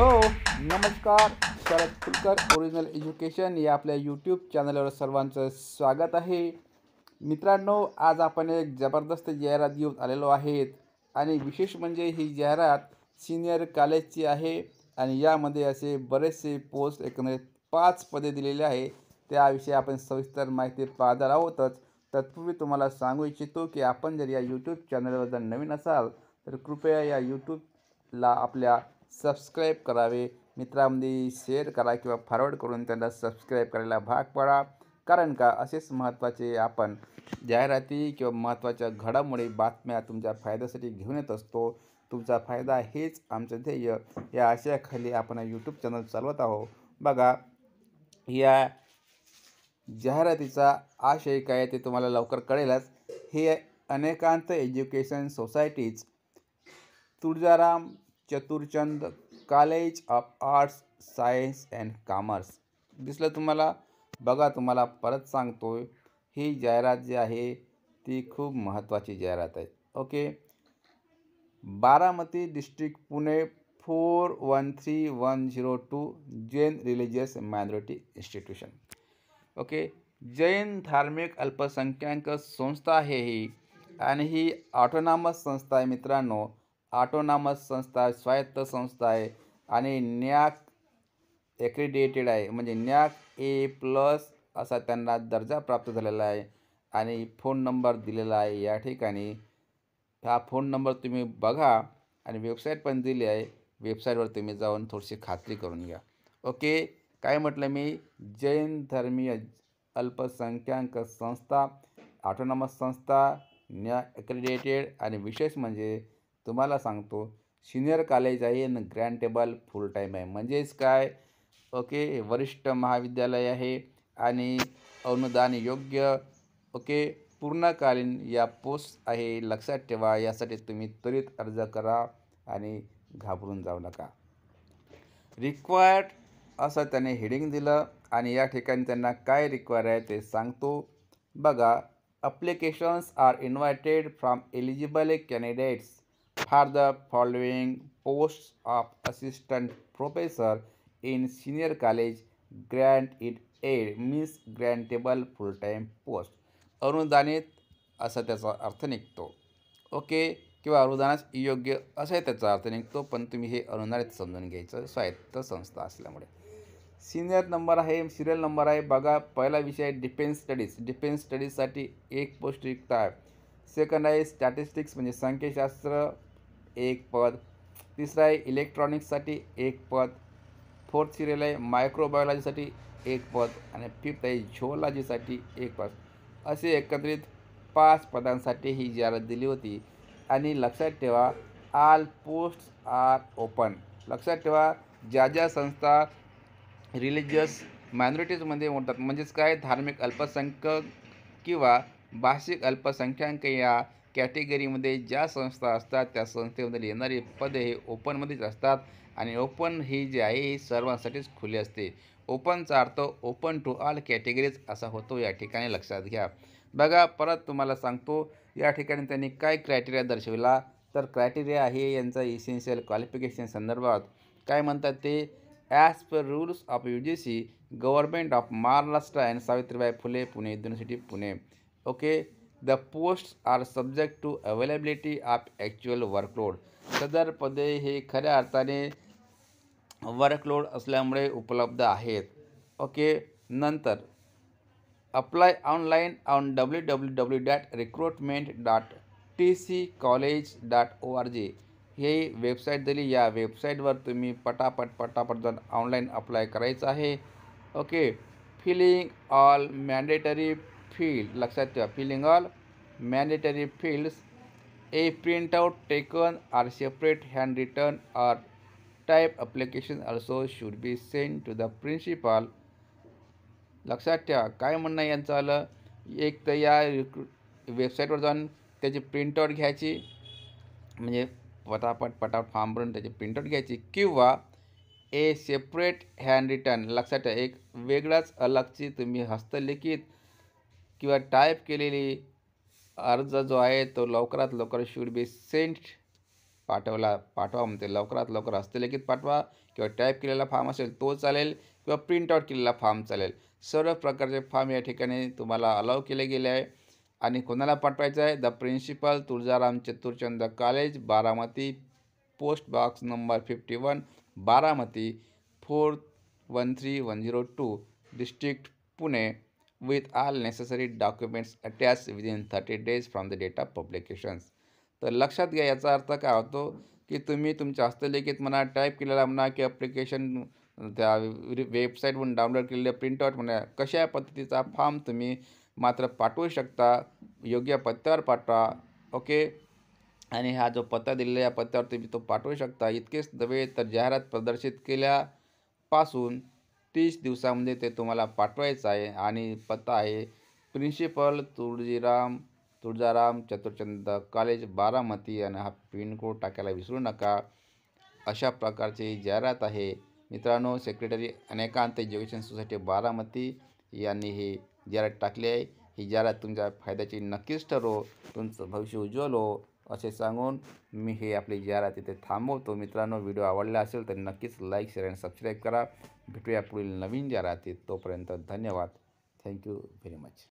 hello नमस्कार Sharad फुलकर original education या आपल्या यूट्यूब चॅनलवर सर्वांचं स्वागत आहे मित्रांनो आज आपण एक जबरदस्त जाहिरात घेऊन आलेलो आहेत आणि विशेष म्हणजे ही जाहिरात सिनियर कॉलेजची आहे आणि यामध्ये असे बरेचसे पोस्ट एकंदरीत पाच पदे दिलेले आहे त्याविषयी आपण सविस्तर माहिती पाहणार आहोतच तत्पूर्वी तुम्हाला सांगू इच्छितो की आपण जर या यूट्यूब चॅनलवर जर नवीन असाल तर कृपया या यूट्यूबला आपल्या सबस्क्राईब करावे मित्रांमध्ये शेअर करा किंवा फॉरवर्ड करून त्यांना सबस्क्राईब करायला भाग पाडा कारण का असेच महत्त्वाचे आपण जाहिराती किंवा महत्त्वाच्या घडामोडी बातम्या तुमच्या फायद्यासाठी घेऊन येत असतो तुमचा फायदा हेच आमचं ध्येय या आशयाखाली आपण यूट्यूब चॅनल चालवत आहोत बघा या जाहिरातीचा आशय काय ते तुम्हाला लवकर कळेलच हे Anekant education society's Tuljaram Chaturchand college of arts science and commerce दिसलं तुम्हाला बघा तुम्हाला परत सांगतो ही जाहिरात जी आहे ती खूप महत्त्वाची जाहिरात आहे okay Baramati district Pune four one three one zero two Jain religious minority institution okay Jain धार्मिक अल्पसंख्याक संस्था आहे ही आणि ही ऑटोनॉमस संस्था आहे मित्रांनो ऑटोनॉमस संस्था स्वायत्त संस्था आहे आणि न्याक एक्रिडिएटेड आहे म्हणजे न्याक ए प्लस असा त्यांना दर्जा प्राप्त झालेला आहे आणि फोन नंबर दिलेला आहे या ठिकाणी हा फोन नंबर तुम्ही बघा आणि वेबसाईट पण दिली आहे वेबसाईटवर तुम्ही जाऊन थोडीशी खात्री करून घ्या ओके काय म्हटलं मी जैन धर्मीय अल्पसंख्याक संस्था ऑटोनॉमस संस्था न्या एक्रिडिएटेड आणि विशेष म्हणजे तुम्हाला सांगतो सिनियर कॉलेज आहे आणि ग्रँड टेबल फुल टाईम आहे म्हणजेच काय ओके वरिष्ठ महाविद्यालय आहे आणि अनुदान योग्य ओके पूर्णकालीन या पोस्ट आहे लक्षात ठेवा यासाठी तुम्ही त्वरित अर्ज करा आणि घाबरून जाऊ नका रिक्वायर्ड असं त्याने हेडिंग दिलं आणि या ठिकाणी त्यांना काय रिक्वायर आहे ते सांगतो बघा applications are invited from eligible candidates for the following post of assistant professor in senior college grant in aid मिस ग्रँटेबल फुल टाईम पोस्ट अनुदानित असा त्याचा अर्थ निघतो ओके किंवा अनुदानास योग्य असाही त्याचा अर्थ निघतो पण तुम्ही हे अनुदानित समजून घ्यायचं स्वायत्त संस्था असल्यामुळे सिनियर नंबर आहे सिरियल नंबर आहे बघा पहिला विषय आहे डिफेन्स स्टडीज डिफेन्स स्टडीजसाठी एक पोस्ट रिक्त आहे सेकंड आहे स्टॅटिस्टिक्स म्हणजे संख्यशास्त्र एक पद तिसरा आहे इलेक्ट्रॉनिक्ससाठी एक पद फोर्थ सिरियल आहे मायक्रोबायोलॉजीसाठी एक पद आणि फिफ्थ आहे झोलॉजीसाठी एक पद असे एकत्रित पाच पदांसाठी ही जाहिरात दिली होती आणि लक्षात ठेवा आल पोस्ट आर ओपन लक्षात ठेवा ज्या ज्या संस्था रिलिजियस मायनॉरिटीजमध्ये मोडतात म्हणजेच काय धार्मिक अल्पसंख्यक किंवा भाषिक अल्पसंख्यांक या कॅटेगरीमध्ये ज्या संस्था असतात त्या संस्थेमध्ये येणारी पदे हे ओपनमध्येच असतात आणि ओपन ही जी आहे ही सर्वांसाठीच खुली असते ओपनचा अर्थ ओपन टू ऑल कॅटेगरीज असा होतो या ठिकाणी लक्षात घ्या बघा परत तुम्हाला सांगतो या ठिकाणी त्यांनी काय क्रायटेरिया दर्शविला तर क्रायटेरिया आहे यांचा इसेन्शियल क्वालिफिकेशन संदर्भात काय म्हणतात ते as per rules of U G C government of Maharashtra and Savitribai Phule Pune university Pune okay the posts are subject to availability of actual workload सदर पदे हे खऱ्या अर्थाने वर्कलोड असल्यामुळे उपलब्ध आहेत ओके नंतर apply online on W W W dot recruitment dot T C college dot O R G हे वेबसाईट दिली या वेबसाईटवर तुम्ही पटापट पटापट जाऊन ऑनलाईन अप्लाय करायचं आहे okay filling all mandatory field लक्षात ठेवा filling all mandatory fields a print out taken or separate hand written or type application also should be send to the principal लक्षात ठेवा काय म्हणणं यांचं आलं एक तर या रिक्रू वेबसाईटवर जाऊन त्याची प्रिंटआउट घ्यायची म्हणजे पटापट पटापट फॉर्म भरून त्याची प्रिंटआउट घ्यायची किंवा ए सेपरेट हँड रिटर्न लक्षात ठेवा एक वेगळाच अलगची तुम्ही हस्तलिखित किंवा टाईप केलेली अर्ज जो आहे तो लवकरात लवकर शूड बी सेंट पाठवला पाठवा म्हणते लवकरात लवकर हस्तलिखित पाठवा किंवा टाईप केलेला फॉर्म असेल तो चालेल किंवा प्रिंट आउट केलेला फॉर्म चालेल सर्व प्रकारचे फॉर्म या ठिकाणी तुम्हाला अलाव केले गेले आहे आणि कोणाला पाठवायचं आहे the principal Tuljaram Chaturchand college Baramati post box number fifty one Baramati four one three one zero two district Pune with all necessary documents attached within thirty days from the date of publications तर लक्षात घ्या याचा अर्थ काय होतो की तुम्ही तुमच्या हस्तलेखित म्हणा टाईप केलेला म्हणा की अप्लिकेशन त्या वेबसाईटवरून डाउनलोड केलेले प्रिंटआउट म्हणा कशा पद्धतीचा फॉर्म तुम्ही मात्र पाठवू शकता योग्य पत्त्यावर पाठवा ओके आणि हा जो पत्ता दिलेला या पत्त्यावर तुम्ही तो पाठवू शकता इतकेच नव्हे तर जाहिरात प्रदर्शित केल्यापासून तीस दिवसामध्ये ते तुम्हाला पाठवायचं आहे आणि पत्ता आहे प्रिन्सिपल तुळजीराम तुळजाराम चतुर्चंद कॉलेज बारामती आणि हा पिनकोड टाकायला विसरू नका अशा प्रकारची जाहिरात आहे मित्रांनो secretary Anekant education society Baramati यांनी ही जाहिरात टाकली आहे ही जाहिरात तुमच्या फायद्याची नक्कीच ठरो तुमचं भविष्य उज्ज्वल हो असे सांगून मी हे आपली जाहिरात ते थांबवतो मित्रांनो व्हिडिओ आवडला असेल तर नक्कीच लाईक शेअर आणि सबस्क्राईब करा भेटूया पुढील नवीन जाहिरातीत तोपर्यंत धन्यवाद थँक्यू व्हेरी मच